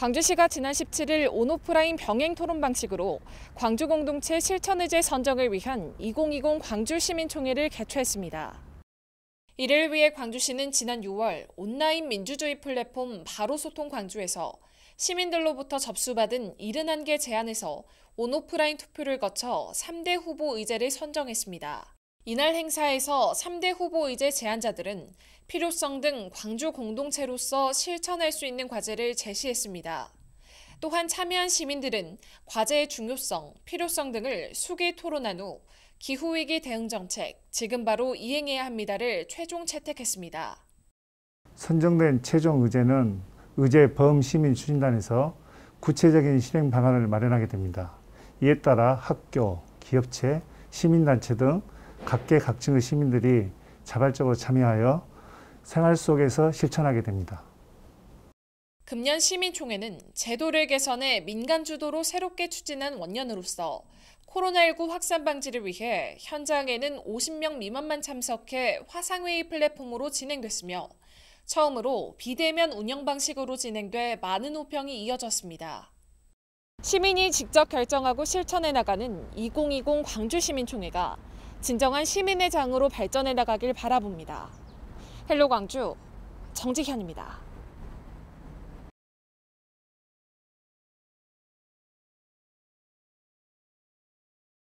광주시가 지난 17일 온오프라인 병행 토론 방식으로 광주 공동체 실천 의제 선정을 위한 2020 광주 시민총회를 개최했습니다. 이를 위해 광주시는 지난 6월 온라인 민주주의 플랫폼 바로소통 광주에서 시민들로부터 접수받은 71개 제안에서 온오프라인 투표를 거쳐 3대 후보 의제를 선정했습니다. 이날 행사에서 3대 후보이제 제안자들은 필요성 등 광주 공동체로서 실천할 수 있는 과제를 제시했습니다. 또한 참여한 시민들은 과제의 중요성, 필요성 등을 수기 토론한 후 기후위기 대응 정책, 지금 바로 이행해야 합니다를 최종 채택했습니다. 선정된 최종 의제는 의제 범시민 추진단에서 구체적인 실행 방안을 마련하게 됩니다. 이에 따라 학교, 기업체, 시민단체 등 각계각층의 시민들이 자발적으로 참여하여 생활 속에서 실천하게 됩니다. 금년 시민총회는 제도를 개선해 민간 주도로 새롭게 추진한 원년으로서 코로나19 확산 방지를 위해 현장에는 50명 미만만 참석해 화상회의 플랫폼으로 진행됐으며 처음으로 비대면 운영 방식으로 진행돼 많은 호평이 이어졌습니다. 시민이 직접 결정하고 실천해 나가는 2020 광주시민총회가 진정한 시민의 장으로 발전해 나가길 바라봅니다. 헬로 광주 정직현입니다.